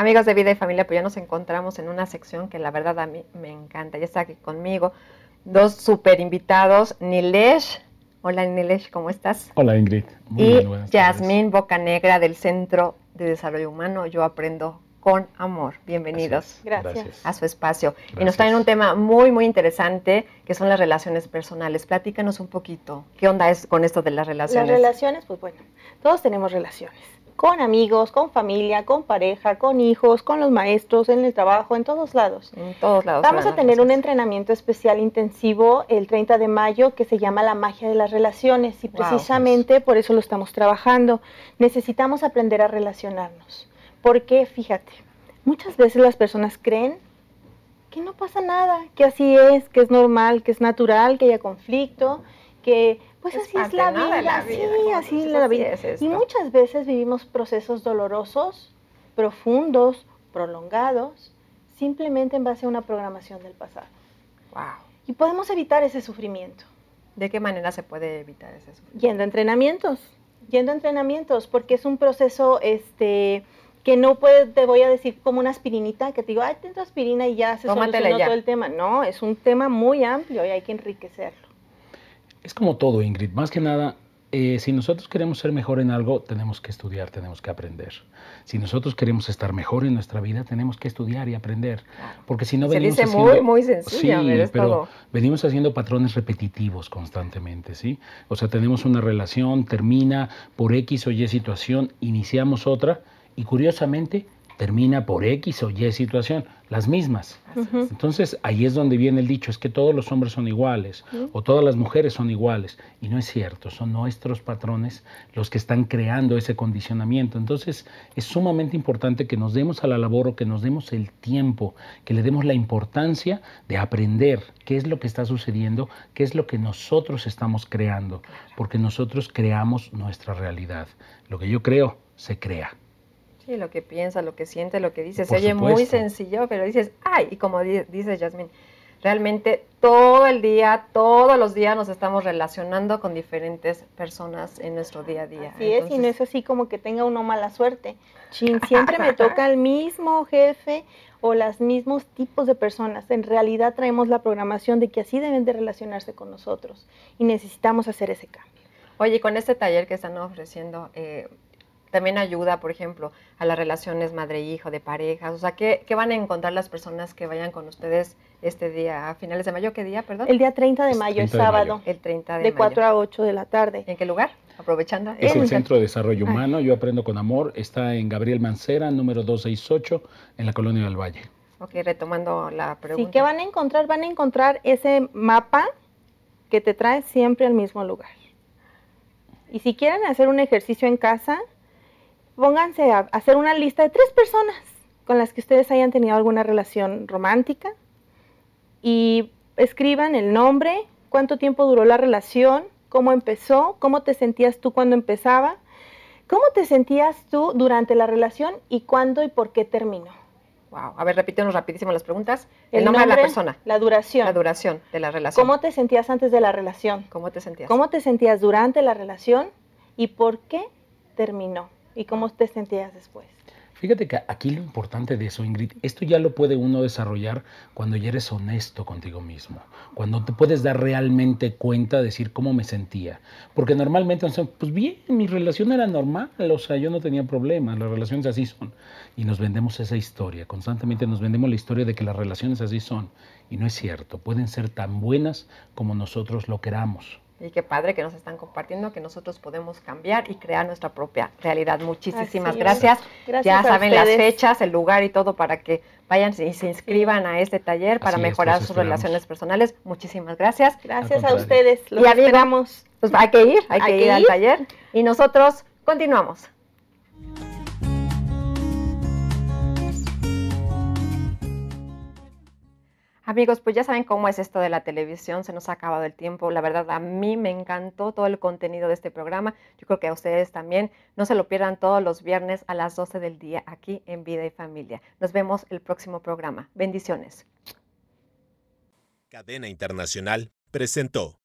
Amigos de vida y familia, pues ya nos encontramos en una sección que la verdad a mí me encanta. Ya está aquí conmigo dos super invitados, Nilesh. Hola Nilesh, ¿cómo estás? Hola Ingrid. Muy y bien, boca Bocanegra del Centro de Desarrollo Humano. Yo aprendo con amor. Bienvenidos Gracias. a su espacio. Y nos traen un tema muy, muy interesante, que son las relaciones personales. Platícanos un poquito, ¿qué onda es con esto de las relaciones? Las relaciones, pues bueno, todos tenemos relaciones con amigos, con familia, con pareja, con hijos, con los maestros, en el trabajo, en todos lados. En todos lados. Vamos a tener un entrenamiento especial intensivo el 30 de mayo que se llama la magia de las relaciones y precisamente por eso lo estamos trabajando. Necesitamos aprender a relacionarnos porque fíjate, muchas veces las personas creen que no pasa nada, que así es, que es normal, que es natural, que haya conflicto que pues así es la vida, así es la vida. y muchas veces vivimos procesos dolorosos, profundos, prolongados, simplemente en base a una programación del pasado. Y podemos evitar ese sufrimiento. ¿De qué manera se puede evitar ese sufrimiento? Yendo a entrenamientos, yendo a entrenamientos, porque es un proceso este que no puede, te voy a decir como una aspirinita, que te digo, ay, te aspirina y ya se Tómatela ya. todo el tema. No, es un tema muy amplio y hay que enriquecerlo. Es como todo, Ingrid. Más que nada, eh, si nosotros queremos ser mejor en algo, tenemos que estudiar, tenemos que aprender. Si nosotros queremos estar mejor en nuestra vida, tenemos que estudiar y aprender. Porque si no venimos haciendo, muy, pero, venimos haciendo patrones repetitivos constantemente, ¿sí? O sea, tenemos una relación, termina por X o Y situación, iniciamos otra y curiosamente termina por X o Y situación, las mismas. Entonces ahí es donde viene el dicho, es que todos los hombres son iguales o todas las mujeres son iguales. Y no es cierto, son nuestros patrones los que están creando ese condicionamiento. Entonces es sumamente importante que nos demos a la labor o que nos demos el tiempo, que le demos la importancia de aprender qué es lo que está sucediendo, qué es lo que nosotros estamos creando, porque nosotros creamos nuestra realidad. Lo que yo creo, se crea. Sí, lo que piensa, lo que siente, lo que dice. Se oye muy sencillo, pero dices, ay, y como dice Jasmine, realmente todo el día, todos los días nos estamos relacionando con diferentes personas en nuestro día a día. Sí es, y no es así como que tenga uno mala suerte. Chin, siempre me toca el mismo jefe o los mismos tipos de personas. En realidad traemos la programación de que así deben de relacionarse con nosotros y necesitamos hacer ese cambio. Oye, con este taller que están ofreciendo, eh, también ayuda, por ejemplo, a las relaciones madre-hijo, de parejas. O sea, ¿qué, van a encontrar las personas que vayan con ustedes este día, a finales de mayo? ¿Qué día, perdón? El día 30 de mayo, sábado. El 30 de, mayo. De 4 a 8 de la tarde. ¿En qué lugar? Aprovechando. Es el, Centro de Desarrollo ah. Humano, Yo Aprendo con Amor. Está en Gabriel Mancera, número 268, en la Colonia del Valle. Ok, retomando la pregunta. Sí, ¿qué van a encontrar? Van a encontrar ese mapa que te trae siempre al mismo lugar. Y si quieren hacer un ejercicio en casa, pónganse a hacer una lista de tres personas con las que ustedes hayan tenido alguna relación romántica y escriban el nombre, cuánto tiempo duró la relación, cómo empezó, cómo te sentías tú cuando empezaba, cómo te sentías tú durante la relación y cuándo y por qué terminó. Wow, a ver, repítenos rapidísimo las preguntas. El, nombre, nombre, de la persona. La duración. La duración de la relación. ¿Cómo te sentías antes de la relación? ¿Cómo te sentías? ¿Cómo te sentías durante la relación y por qué terminó? y cómo te sentías después. Fíjate que aquí lo importante de eso, Ingrid, esto ya lo puede uno desarrollar cuando ya eres honesto contigo mismo, cuando te puedes dar realmente cuenta, decir cómo me sentía. Porque normalmente, pues bien, mi relación era normal, o sea, yo no tenía problemas, las relaciones así son. Y nos vendemos esa historia, constantemente nos vendemos la historia de que las relaciones así son. Y no es cierto, pueden ser tan buenas como nosotros lo queramos. Y qué padre que nos están compartiendo que nosotros podemos cambiar y crear nuestra propia realidad. Muchísimas gracias. Ya saben las fechas, el lugar y todo para que vayan y se inscriban a este taller para mejorar sus relaciones personales. Muchísimas gracias. Gracias a ustedes. Los y esperamos. Pues, hay que ir, hay, que, ir al taller. Y nosotros continuamos. Amigos, pues ya saben cómo es esto de la televisión, se nos ha acabado el tiempo. La verdad, a mí me encantó todo el contenido de este programa. Yo creo que a ustedes también. No se lo pierdan todos los viernes a las 12 del día aquí en Vida y Familia. Nos vemos el próximo programa. Bendiciones. Cadena Internacional presentó.